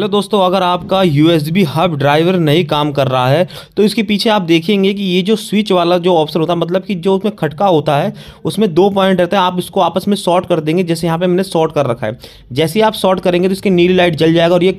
hello दोस्तों अगर आपका यू हब ड्राइवर नहीं काम कर रहा है तो इसके पीछे आप देखेंगे कि ये जो स्विच वाला जो ऑप्शन होता है मतलब कि जो उसमें खटका होता है उसमें दो पॉइंट रहते हैं आप इसको आपस में शॉर्ट कर देंगे जैसे यहाँ पे मैंने शॉर्ट कर रखा है जैसे ही आप शॉर्ट करेंगे तो इसकी नीली लाइट जल जाएगा और ये